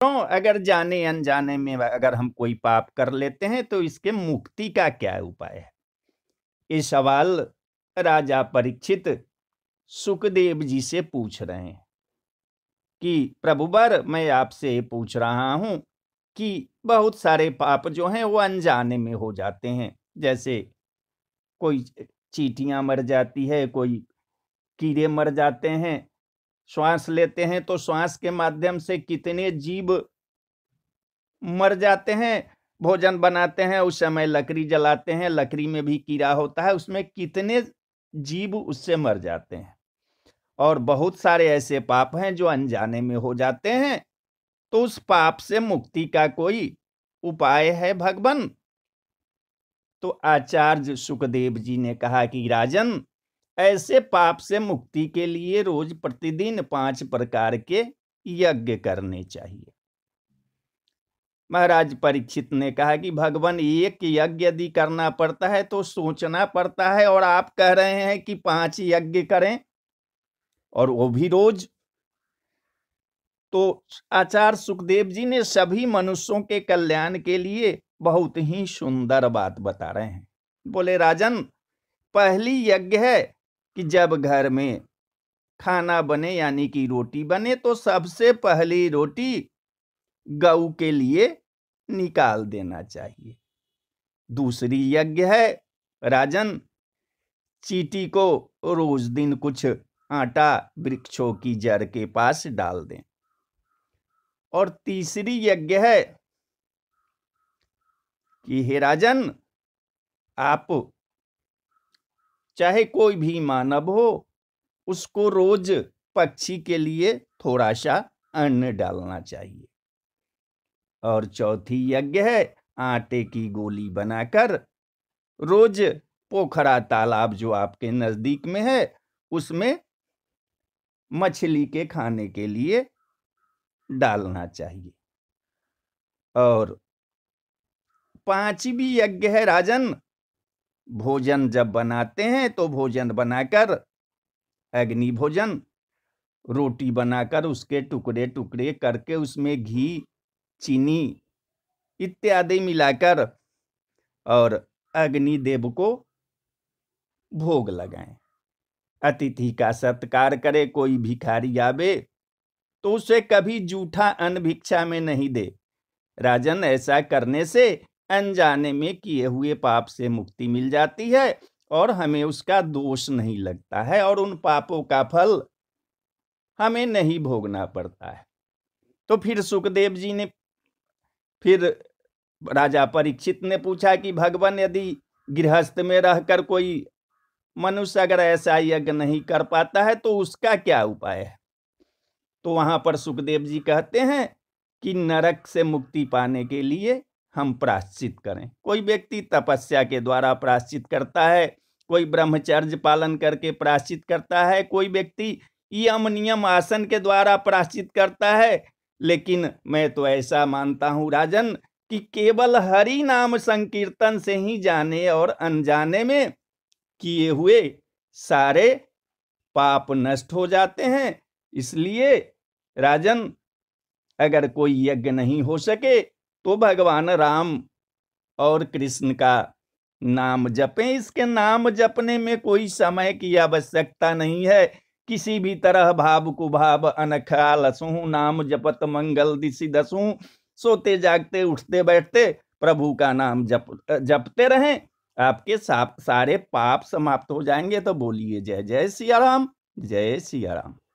तो अगर जाने अनजाने में अगर हम कोई पाप कर लेते हैं तो इसके मुक्ति का क्या उपाय है ये सवाल राजा परीक्षित सुखदेव जी से पूछ रहे हैं कि प्रभुवर मैं आपसे पूछ रहा हूं कि बहुत सारे पाप जो हैं वो अनजाने में हो जाते हैं जैसे कोई चीटियां मर जाती है कोई कीड़े मर जाते हैं श्वास लेते हैं तो श्वास के माध्यम से कितने जीव मर जाते हैं भोजन बनाते हैं उस समय लकड़ी जलाते हैं लकड़ी में भी कीड़ा होता है उसमें कितने जीव उससे मर जाते हैं और बहुत सारे ऐसे पाप हैं जो अनजाने में हो जाते हैं तो उस पाप से मुक्ति का कोई उपाय है भगवान तो आचार्य सुखदेव जी ने कहा कि राजन ऐसे पाप से मुक्ति के लिए रोज प्रतिदिन पांच प्रकार के यज्ञ करने चाहिए महाराज परीक्षित ने कहा कि भगवान एक यज्ञ यदि करना पड़ता है तो सोचना पड़ता है और आप कह रहे हैं कि पांच यज्ञ करें और वो भी रोज तो आचार्य सुखदेव जी ने सभी मनुष्यों के कल्याण के लिए बहुत ही सुंदर बात बता रहे हैं बोले राजन पहली यज्ञ है कि जब घर में खाना बने यानी कि रोटी बने तो सबसे पहली रोटी गऊ के लिए निकाल देना चाहिए दूसरी यज्ञ है राजन चीटी को रोज दिन कुछ आटा वृक्षों की जड़ के पास डाल दें और तीसरी यज्ञ है कि हे राजन आप चाहे कोई भी मानव हो उसको रोज पक्षी के लिए थोड़ा सा अन्न डालना चाहिए और चौथी यज्ञ है आटे की गोली बनाकर रोज पोखरा तालाब जो आपके नजदीक में है उसमें मछली के खाने के लिए डालना चाहिए और पांचवी यज्ञ है राजन भोजन जब बनाते हैं तो भोजन बनाकर अग्नि भोजन रोटी बनाकर उसके टुकड़े टुकड़े करके उसमें घी चीनी इत्यादि मिलाकर और अग्नि देव को भोग लगाएं अतिथि का सत्कार करे कोई भिखारी आवे तो उसे कभी जूठा अन्न भिक्षा में नहीं दे राजन ऐसा करने से अनजाने में किए हुए पाप से मुक्ति मिल जाती है और हमें उसका दोष नहीं लगता है और उन पापों का फल हमें नहीं भोगना पड़ता है तो फिर सुखदेव जी ने फिर राजा परीक्षित ने पूछा कि भगवान यदि गृहस्थ में रहकर कोई मनुष्य अगर ऐसा यज्ञ नहीं कर पाता है तो उसका क्या उपाय है तो वहां पर सुखदेव जी कहते हैं कि नरक से मुक्ति पाने के लिए हम प्राश्चित करें कोई व्यक्ति तपस्या के द्वारा प्राश्चित करता है कोई ब्रह्मचर्य पालन करके प्राश्चित करता है कोई व्यक्ति यम नियम आसन के द्वारा प्राश्चित करता है लेकिन मैं तो ऐसा मानता हूँ राजन कि केवल हरि नाम संकीर्तन से ही जाने और अनजाने में किए हुए सारे पाप नष्ट हो जाते हैं इसलिए राजन अगर कोई यज्ञ नहीं हो सके तो भगवान राम और कृष्ण का नाम जपें इसके नाम जपने में कोई समय की आवश्यकता नहीं है किसी भी तरह भाव कुभाव अनखा लसू नाम जपत मंगल दिशी दसू सोते जागते उठते बैठते प्रभु का नाम जप जपते रहें आपके सारे पाप समाप्त हो जाएंगे तो बोलिए जय जय सिया राम जय सिया राम